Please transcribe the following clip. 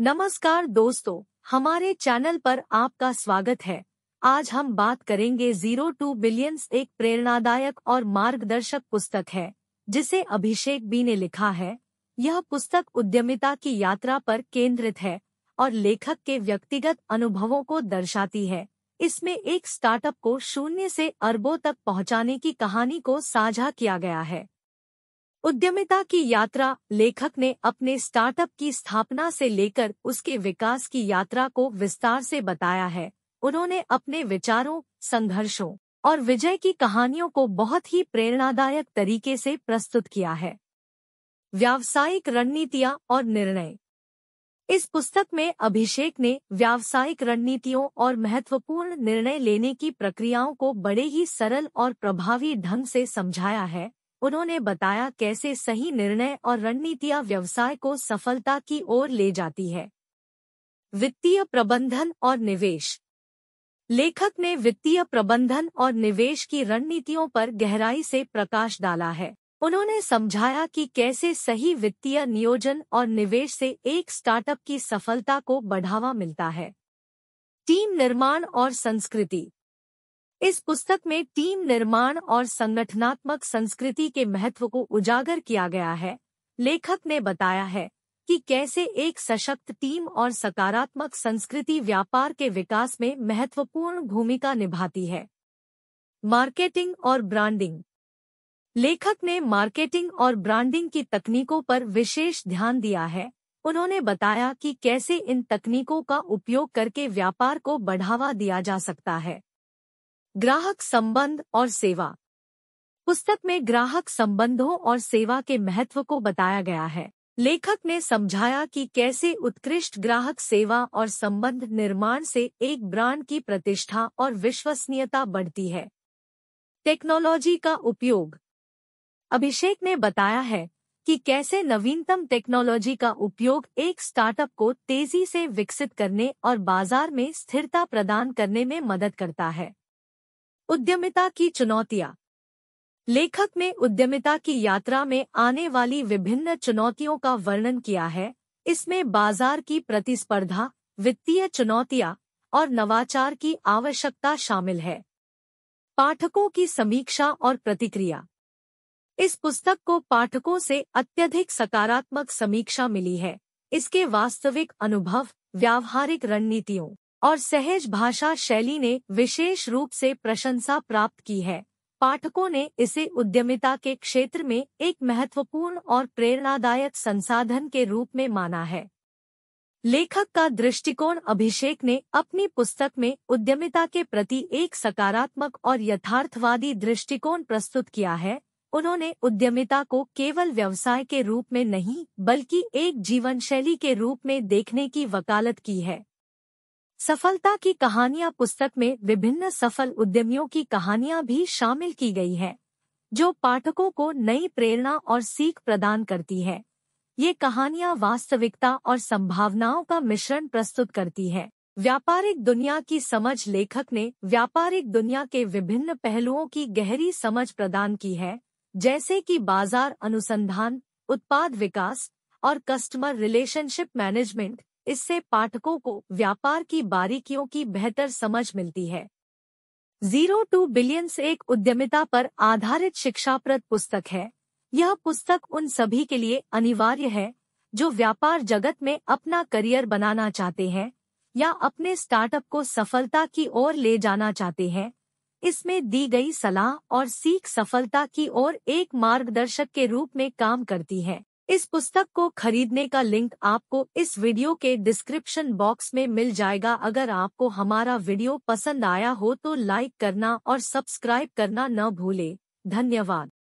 नमस्कार दोस्तों हमारे चैनल पर आपका स्वागत है आज हम बात करेंगे जीरो टू बिलियंस एक प्रेरणादायक और मार्गदर्शक पुस्तक है जिसे अभिषेक बी ने लिखा है यह पुस्तक उद्यमिता की यात्रा पर केंद्रित है और लेखक के व्यक्तिगत अनुभवों को दर्शाती है इसमें एक स्टार्टअप को शून्य से अरबों तक पहुंचाने की कहानी को साझा किया गया है उद्यमिता की यात्रा लेखक ने अपने स्टार्टअप की स्थापना से लेकर उसके विकास की यात्रा को विस्तार से बताया है उन्होंने अपने विचारों संघर्षों और विजय की कहानियों को बहुत ही प्रेरणादायक तरीके से प्रस्तुत किया है व्यावसायिक रणनीतियां और निर्णय इस पुस्तक में अभिषेक ने व्यावसायिक रणनीतियों और महत्वपूर्ण निर्णय लेने की प्रक्रियाओं को बड़े ही सरल और प्रभावी ढंग से समझाया है उन्होंने बताया कैसे सही निर्णय और रणनीतियां व्यवसाय को सफलता की ओर ले जाती है वित्तीय प्रबंधन और निवेश लेखक ने वित्तीय प्रबंधन और निवेश की रणनीतियों पर गहराई से प्रकाश डाला है उन्होंने समझाया कि कैसे सही वित्तीय नियोजन और निवेश से एक स्टार्टअप की सफलता को बढ़ावा मिलता है टीम निर्माण और संस्कृति इस पुस्तक में टीम निर्माण और संगठनात्मक संस्कृति के महत्व को उजागर किया गया है लेखक ने बताया है कि कैसे एक सशक्त टीम और सकारात्मक संस्कृति व्यापार के विकास में महत्वपूर्ण भूमिका निभाती है मार्केटिंग और ब्रांडिंग लेखक ने मार्केटिंग और ब्रांडिंग की तकनीकों पर विशेष ध्यान दिया है उन्होंने बताया कि कैसे इन तकनीकों का उपयोग करके व्यापार को बढ़ावा दिया जा सकता है ग्राहक संबंध और सेवा पुस्तक में ग्राहक संबंधों और सेवा के महत्व को बताया गया है लेखक ने समझाया कि कैसे उत्कृष्ट ग्राहक सेवा और संबंध निर्माण से एक ब्रांड की प्रतिष्ठा और विश्वसनीयता बढ़ती है टेक्नोलॉजी का उपयोग अभिषेक ने बताया है कि कैसे नवीनतम टेक्नोलॉजी का उपयोग एक स्टार्टअप को तेजी से विकसित करने और बाजार में स्थिरता प्रदान करने में मदद करता है उद्यमिता की चुनौतियां लेखक ने उद्यमिता की यात्रा में आने वाली विभिन्न चुनौतियों का वर्णन किया है इसमें बाजार की प्रतिस्पर्धा वित्तीय चुनौतियां और नवाचार की आवश्यकता शामिल है पाठकों की समीक्षा और प्रतिक्रिया इस पुस्तक को पाठकों से अत्यधिक सकारात्मक समीक्षा मिली है इसके वास्तविक अनुभव व्यावहारिक रणनीतियों और सहज भाषा शैली ने विशेष रूप से प्रशंसा प्राप्त की है पाठकों ने इसे उद्यमिता के क्षेत्र में एक महत्वपूर्ण और प्रेरणादायक संसाधन के रूप में माना है लेखक का दृष्टिकोण अभिषेक ने अपनी पुस्तक में उद्यमिता के प्रति एक सकारात्मक और यथार्थवादी दृष्टिकोण प्रस्तुत किया है उन्होंने उद्यमिता को केवल व्यवसाय के रूप में नहीं बल्कि एक जीवन शैली के रूप में देखने की वकालत की है सफलता की कहानियां पुस्तक में विभिन्न सफल उद्यमियों की कहानियां भी शामिल की गई हैं, जो पाठकों को नई प्रेरणा और सीख प्रदान करती है ये कहानियां वास्तविकता और संभावनाओं का मिश्रण प्रस्तुत करती है व्यापारिक दुनिया की समझ लेखक ने व्यापारिक दुनिया के विभिन्न पहलुओं की गहरी समझ प्रदान की है जैसे कि बाजार अनुसंधान उत्पाद विकास और कस्टमर रिलेशनशिप मैनेजमेंट इससे पाठकों को व्यापार की बारीकियों की बेहतर समझ मिलती है जीरो टू बिलियंस एक उद्यमिता पर आधारित शिक्षाप्रद पुस्तक है यह पुस्तक उन सभी के लिए अनिवार्य है जो व्यापार जगत में अपना करियर बनाना चाहते हैं या अपने स्टार्टअप को सफलता की ओर ले जाना चाहते हैं इसमें दी गई सलाह और सीख सफलता की ओर एक मार्गदर्शक के रूप में काम करती है इस पुस्तक को खरीदने का लिंक आपको इस वीडियो के डिस्क्रिप्शन बॉक्स में मिल जाएगा अगर आपको हमारा वीडियो पसंद आया हो तो लाइक करना और सब्सक्राइब करना न भूले धन्यवाद